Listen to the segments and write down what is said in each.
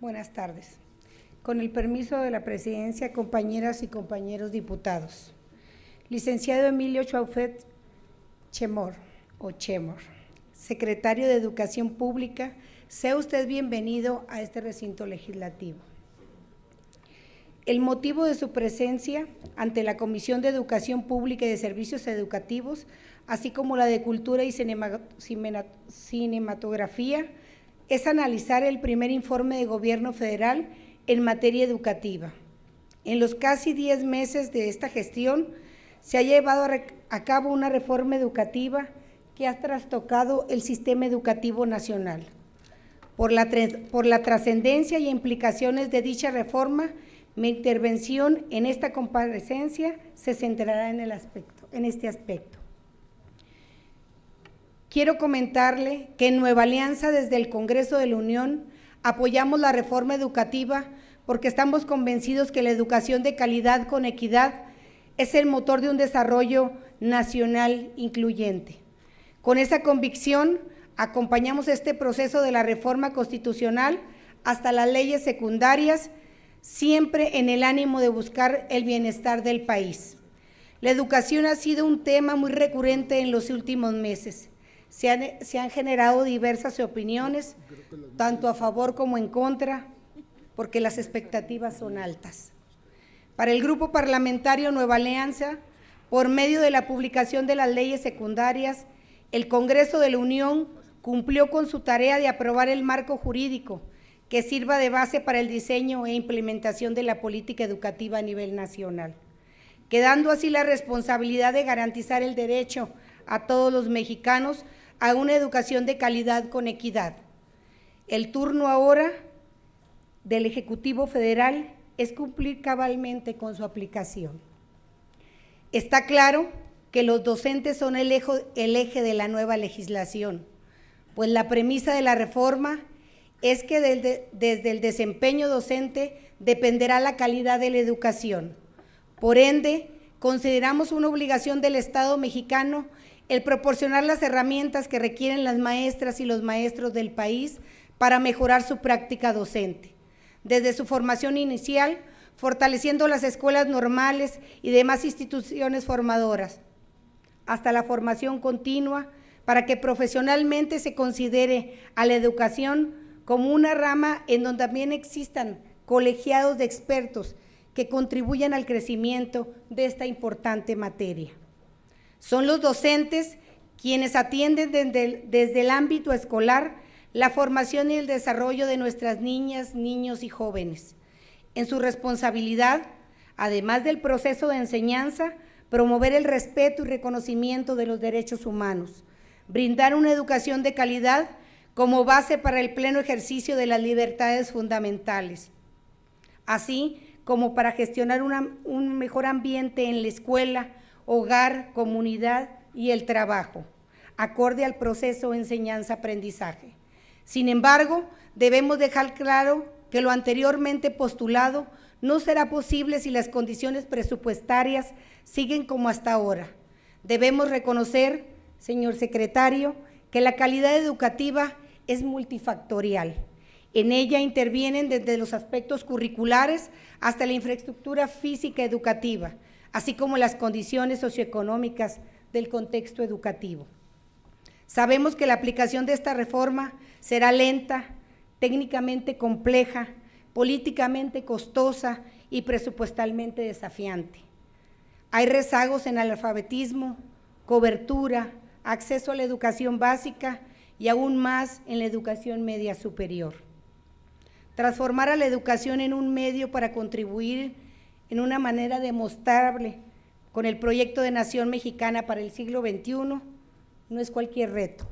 Buenas tardes. Con el permiso de la Presidencia, compañeras y compañeros diputados. Licenciado Emilio Chaufet Chemor, o Chemor, secretario de Educación Pública, sea usted bienvenido a este recinto legislativo. El motivo de su presencia ante la Comisión de Educación Pública y de Servicios Educativos, así como la de Cultura y Cinematografía, es analizar el primer informe de gobierno federal en materia educativa. En los casi 10 meses de esta gestión se ha llevado a cabo una reforma educativa que ha trastocado el sistema educativo nacional. Por la, por la trascendencia y implicaciones de dicha reforma, mi intervención en esta comparecencia se centrará en, el aspecto, en este aspecto. Quiero comentarle que en Nueva Alianza, desde el Congreso de la Unión, apoyamos la reforma educativa porque estamos convencidos que la educación de calidad con equidad es el motor de un desarrollo nacional incluyente. Con esa convicción, acompañamos este proceso de la reforma constitucional hasta las leyes secundarias, siempre en el ánimo de buscar el bienestar del país. La educación ha sido un tema muy recurrente en los últimos meses. Se han, generado diversas opiniones, tanto a favor como en contra, porque las expectativas son altas. Para el Grupo Parlamentario Nueva Alianza, por medio de la publicación de las leyes secundarias, el Congreso de la Unión cumplió con su tarea de aprobar el marco jurídico que sirva de base para el diseño e implementación de la política educativa a nivel nacional, quedando así la responsabilidad de garantizar el derecho a todos los mexicanos a una educación de calidad con equidad. El turno ahora del Ejecutivo Federal es cumplir cabalmente con su aplicación. Está claro que los docentes son el eje, de la nueva legislación, pues la premisa de la reforma es que desde el desempeño docente dependerá la calidad de la educación. Por ende, consideramos una obligación del Estado mexicano el proporcionar las herramientas que requieren las maestras y los maestros del país para mejorar su práctica docente, desde su formación inicial, fortaleciendo las escuelas normales y demás instituciones formadoras, hasta la formación continua, para que profesionalmente se considere a la educación como una rama en donde también existan colegiados de expertos que contribuyan al crecimiento de esta importante materia. Son los docentes quienes atienden desde el, ámbito escolar la formación y el desarrollo de nuestras niñas, niños y jóvenes. En su responsabilidad, además del proceso de enseñanza, promover el respeto y reconocimiento de los derechos humanos, brindar una educación de calidad como base para el pleno ejercicio de las libertades fundamentales, así como para gestionar un mejor ambiente en la escuela, hogar, comunidad y el trabajo, acorde al proceso enseñanza-aprendizaje. Sin embargo, debemos dejar claro que lo anteriormente postulado no será posible si las condiciones presupuestarias siguen como hasta ahora. Debemos reconocer, señor secretario, que la calidad educativa es multifactorial. En ella intervienen desde los aspectos curriculares hasta la infraestructura física educativa, así como las condiciones socioeconómicas del contexto educativo. Sabemos que la aplicación de esta reforma será lenta, técnicamente compleja, políticamente costosa y presupuestalmente desafiante. Hay rezagos en alfabetismo, cobertura, acceso a la educación básica y aún más en la educación media superior. Transformar a la educación en un medio para contribuir en una manera demostrable con el proyecto de Nación Mexicana para el siglo XXI no es cualquier reto.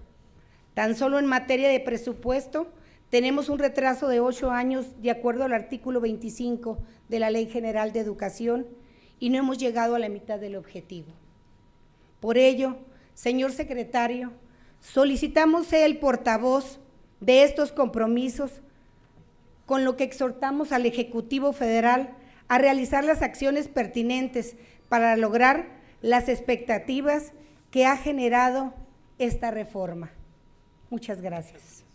Tan solo en materia de presupuesto tenemos un retraso de ocho años de acuerdo al artículo 25 de la Ley General de Educación y no hemos llegado a la mitad del objetivo. Por ello, señor secretario, solicitamos el portavoz de estos compromisos, con lo que exhortamos al Ejecutivo Federal a realizar las acciones pertinentes para lograr las expectativas que ha generado esta reforma. Muchas gracias.